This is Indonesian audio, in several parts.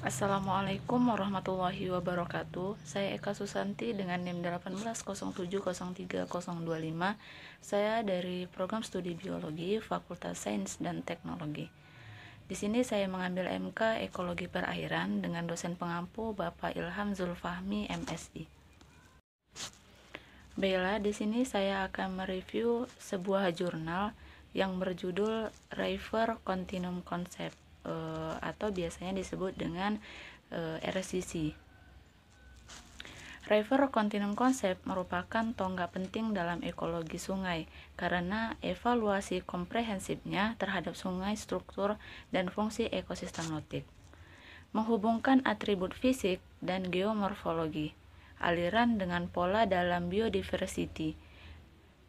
Assalamualaikum warahmatullahi wabarakatuh. Saya Eka Susanti dengan NIM 180703025. Saya dari program studi biologi Fakultas Sains dan Teknologi. Di sini saya mengambil MK Ekologi Perairan dengan dosen pengampu Bapak Ilham Zulfahmi MSI. Bella, di sini saya akan mereview sebuah jurnal yang berjudul River Continuum Concept uh, atau biasanya disebut dengan e, eh, RSCC. River Continuum Concept merupakan tonggak penting dalam ekologi sungai karena evaluasi komprehensifnya terhadap sungai, struktur, dan fungsi ekosistem lotik, Menghubungkan atribut fisik dan geomorfologi, aliran dengan pola dalam biodiversity,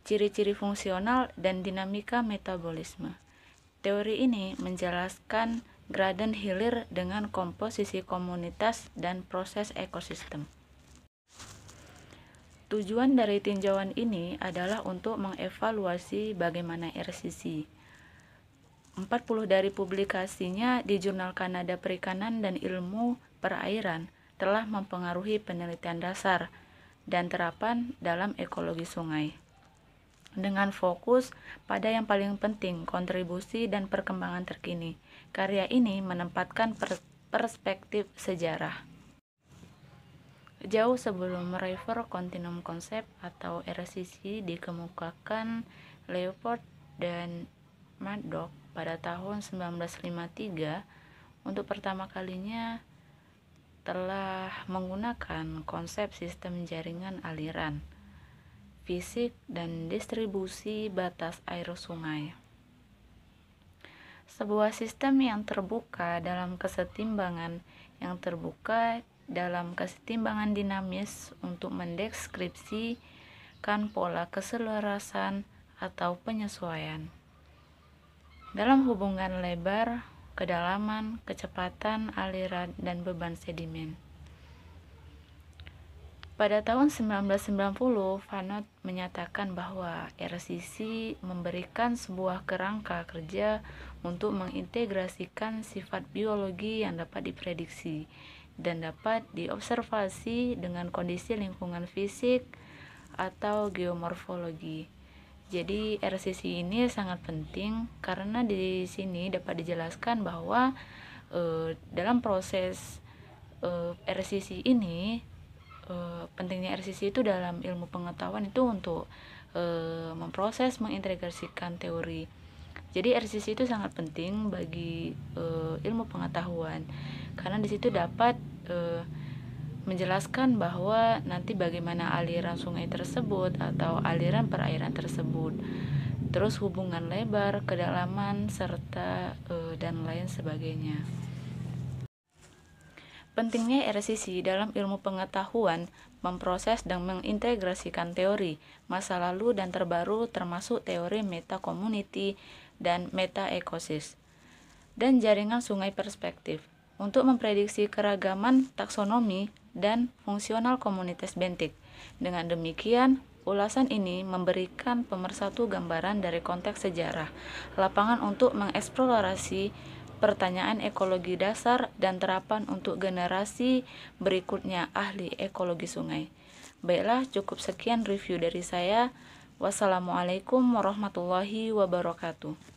ciri-ciri fungsional, dan dinamika metabolisme. Teori ini menjelaskan graden hilir dengan komposisi komunitas dan proses ekosistem. Tujuan dari tinjauan ini adalah untuk mengevaluasi bagaimana RCC. 40 dari publikasinya di Jurnal Kanada Perikanan dan Ilmu Perairan telah mempengaruhi penelitian dasar dan terapan dalam ekologi sungai. Dengan fokus pada yang paling penting, kontribusi dan perkembangan terkini Karya ini menempatkan perspektif sejarah. Jauh sebelum River Continuum Concept atau RCC dikemukakan Leopold dan Maddock pada tahun 1953 untuk pertama kalinya telah menggunakan konsep sistem jaringan aliran, fisik, dan distribusi batas air sungai sebuah sistem yang terbuka dalam kesetimbangan yang terbuka dalam kesetimbangan dinamis untuk mendeskripsikan pola keselarasan atau penyesuaian. Dalam hubungan lebar, kedalaman, kecepatan aliran, dan beban sedimen. Pada tahun 1990, Fanat menyatakan bahwa RCC memberikan sebuah kerangka kerja untuk mengintegrasikan sifat biologi yang dapat diprediksi dan dapat diobservasi dengan kondisi lingkungan fisik atau geomorfologi. Jadi RCC ini sangat penting karena di sini dapat dijelaskan bahwa e, dalam proses e, eh, RCC ini uh, pentingnya RCC itu dalam ilmu pengetahuan itu untuk uh, memproses mengintegrasikan teori jadi RCC itu sangat penting bagi uh, ilmu pengetahuan karena di situ dapat uh, menjelaskan bahwa nanti bagaimana aliran sungai tersebut atau aliran perairan tersebut, terus hubungan lebar, kedalaman serta e, dan lain sebagainya. Pentingnya RCC dalam ilmu pengetahuan memproses dan mengintegrasikan teori masa lalu dan terbaru termasuk teori meta community dan meta ekosis dan jaringan sungai perspektif untuk memprediksi keragaman taksonomi dan fungsional komunitas bentik. Dengan demikian, ulasan ini memberikan pemersatu gambaran dari konteks sejarah, lapangan untuk mengeksplorasi pertanyaan ekologi dasar dan terapan untuk generasi berikutnya ahli ekologi sungai. Baiklah, cukup sekian review dari saya. Wassalamualaikum warahmatullahi wabarakatuh.